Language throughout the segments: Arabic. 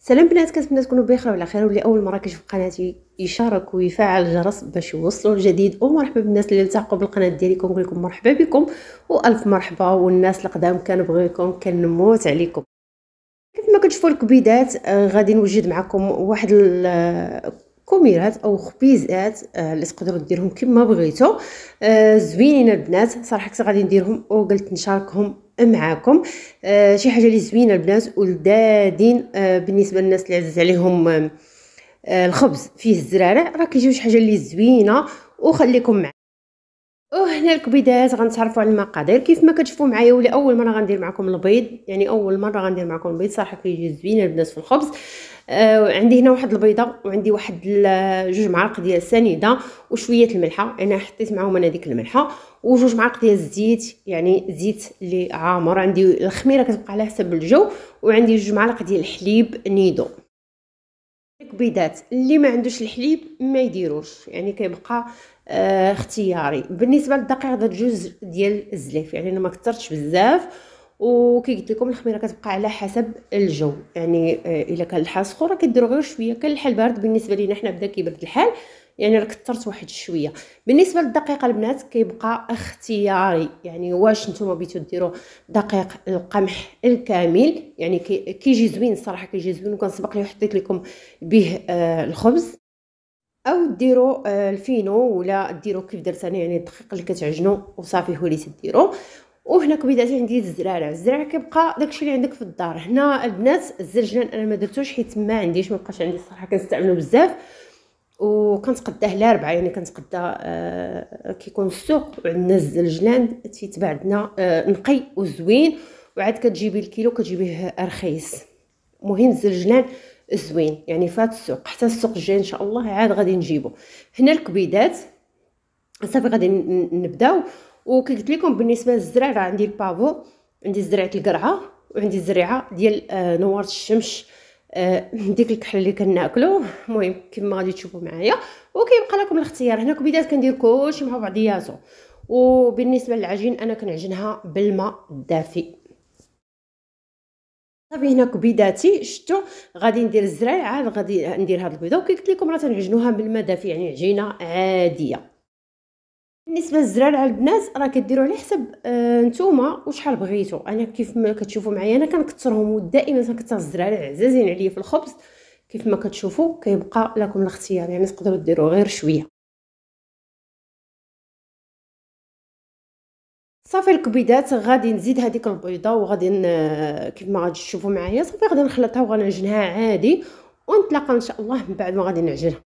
سلام بنات كنتمنى تكونوا بخير وعلى خير واللي اول مره كيشوف قناتي يشارك ويفعل الجرس باش يوصلوا الجديد ومرحبا بالناس اللي التحقوا بالقناه ديالي كنقول لكم مرحبا بكم والف مرحبا والناس القدام كنبغيكم كنموت عليكم كيف ما كتشوفوا الكبيدات آه، غادي نوجد معكم واحد آه، كوميرات او خبيزات آه، اللي تقدروا ديرهم كما بغيتو زوينين البنات صراحه كنت غادي نديرهم وقلت نشاركهم معاكم آه شي حاجه اللي زوينه البنات ولدادين آه بالنسبه للناس اللي عزز عليهم آه الخبز فيه الزرارع راه كيجيو شي حاجه اللي زوينه وخليكم معايا وهنا الكبيدات غنتعرفوا على المقادير كيف ما كتشوفوا معايا ولا اول مره غندير معكم البيض يعني اول مره غندير معكم البيض صراحه كيجي زوين البنات في الخبز آه عندي هنا واحد البيضه وعندي واحد جوج معالق ديال السنيده وشويه الملحه انا حطيت معاهم انا ديك الملحه وجوج معالق ديال الزيت يعني زيت اللي عامر عندي الخميره كتبقى على حسب الجو وعندي جوج معالق ديال الحليب نيدو الكبيدات اللي ما عندوش الحليب ما يديروش يعني كيبقى آه، اختياري بالنسبه للدقيق درت جوج ديال الزليف يعني انا ما كثرتش بزاف وكي قلت لكم الخميره كتبقى على حسب الجو يعني آه، الا كان الحال سخون راه كديروا غير شويه كان الحال بارد بالنسبه لينا حنا بدا كيبرد الحال يعني راه كثرت واحد شويه بالنسبه للدقيق البنات كيبقى اختياري يعني واش نتوما بغيتو ديروا دقيق القمح الكامل يعني كيجي زوين الصراحه كيجي زوين وكنسبق لي حطيت لكم به آه، الخبز او ديروا آه، الفينو ولا ديروا كيف درت انا يعني الدقيق اللي كتعجنوا وصافي وليت ديرو وهنا بدات عندي الزرارع الزرع كيبقى داكشي اللي عندك في الدار هنا البنات الزرجان انا ما درتوش حيت ما عنديش ما بقاش عندي الصراحه كنستعملو بزاف وكنتقداه لا ربعه يعني كنتقدا آه كيكون السوق وعندنا الزلجلان تيتباع عندنا آه نقي وزوين وعاد كتجيبي الكيلو كتجيبيه رخيص مهم الزلجلان زوين يعني فات السوق حتى السوق الجاي ان شاء الله عاد غادي نجيبو هنا الكبيدات صافي غادي نبداو وكي قلت لكم بالنسبه للزرع راه عندي البافو عندي زريعه القرعه وعندي زريعه ديال آه، نوار الشمس آه، ديك الكحل اللي كناكلو المهم كما غادي تشوفوا معايا وكيبقى لكم الاختيار هنا كبيدات كندير كلشي مع بعضياتو وبالنسبه للعجين انا كنعجنها بالماء الدافئ صافي هنا كبيداتي شتو غادي ندير الزرايع عاد غادي ندير هاد البيضه وكي قلت لكم راه تنعجنوها بالماء دافي يعني عجينه عاديه بالنسبه للزرارع البنات راه كديروا على حسب آه نتوما وشحال بغيتو انا كيف ما كتشوفوا معايا انا كنكثرهم ودائما كنكثر الزرارع عزازين عليا في الخبز كيف ما كتشوفوا كيبقى لكم الاختيار يعني تقدروا ديروا غير شويه صافي الكبيدات غادي نزيد هذيك البيضه وغادي كيف ما غادي تشوفوا معايا صافي غادي نخلطها وغادي نعجنها عادي ونتلاقى ان شاء الله من بعد ما غادي نعجنها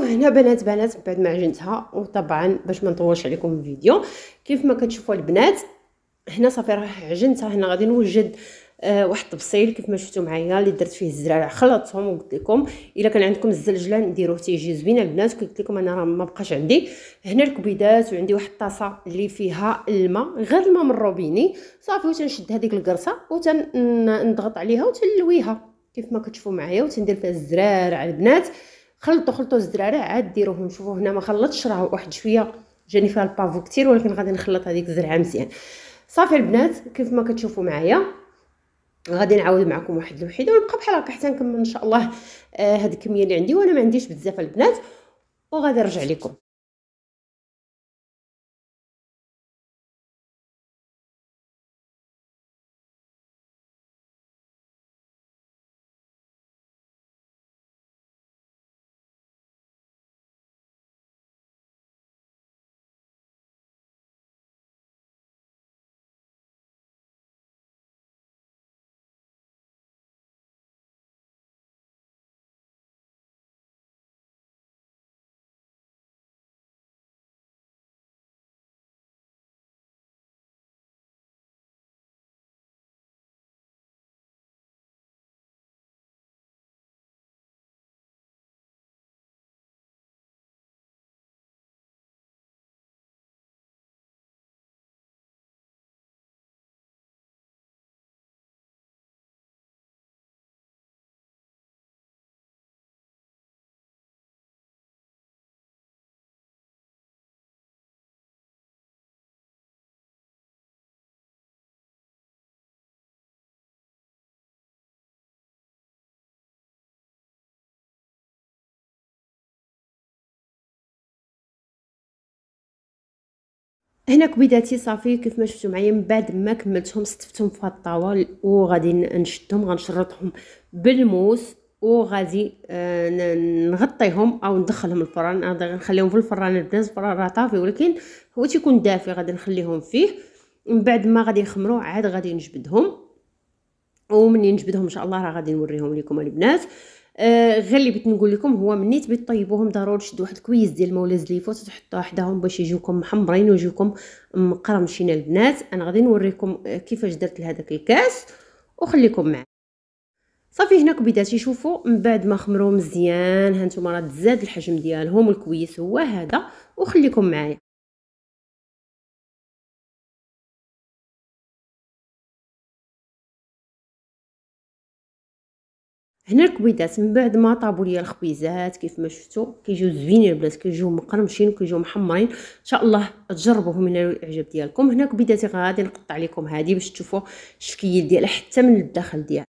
وهنا بنات بنات بعد ما عجنتها وطبعا باش ما نطولش عليكم الفيديو كيف ما كتشوفوا البنات هنا صافي راه عجنتها هنا غادي نوجد آه واحد الطبسيل كيف ما شفتوا معايا اللي درت فيه الزرارع خلطتهم وقلت لكم الا كان عندكم الزلجلان ديروه تيجي زوين البنات قلت لكم انا راه ما بقاش عندي هنا الكبيدات وعندي واحد الطاسه اللي فيها الماء غير الماء من الروبيني صافي وتنشد هذيك القرصه وتنضغط عليها وتلويها كيف ما كتشوفوا معايا وتندير فيها الزرارع البنات خلطوا خلطوا الزرارع عاد ديروهم شوفوا هنا ما خلطتش راه واحد شويه جاني فيها البافو كتير ولكن غادي نخلط هذيك الزرعه مزيان صافي البنات كيف ما كتشوفوا معايا غادي نعاود معكم واحد الوحيده ونبقى بحال هكا حتى نكمل ان شاء الله آه، هاد الكميه اللي عندي وانا ما عنديش بزاف البنات وغادي نرجع لكم هنا كبيداتي صافي كيف ما شفتوا معايا من بعد ما كملتهم ستفتهم في هاد الطاول وغادي نشدهم غنشرطهم بالموس وغادي آه، نغطيهم او ندخلهم الفران غادي نخليهم في الفران البنات الفران راه طافي ولكن هو تيكون دافي غادي نخليهم فيه من بعد ما غادي يخمروا عاد غادي نجبدهم ومنين نجبدهم ان شاء الله راه غادي نوريهم لكم البنات آه غير اللي بغيت نقول لكم هو مني تبي طيبوهم ضروري تشدوا واحد الكويس ديال مولا زليفوت تحطوها حداهم باش يجيوكم محمرين ويجيوكم مقرمشين البنات انا غادي نوريكم آه، كيفاش درت لهذاك الكاس وخليكم معايا صافي هنا كبيدات شوفوا من بعد ما خمروا مزيان هانتوما راه تزاد الحجم ديالهم الكويس هو هذا وخليكم معايا هنا الكبيدات من بعد ما طابوا ليا الخبيزات كيف ما شفتوا كيجيو زوينين البنات كيجيو مقرمشين وكيجيو محمرين ان شاء الله تجربوهم من الاعجاب ديالكم هنا كبيداتي غادي نقطع لكم هذه باش تشوفوا الشكل ديالها حتى من الداخل ديالها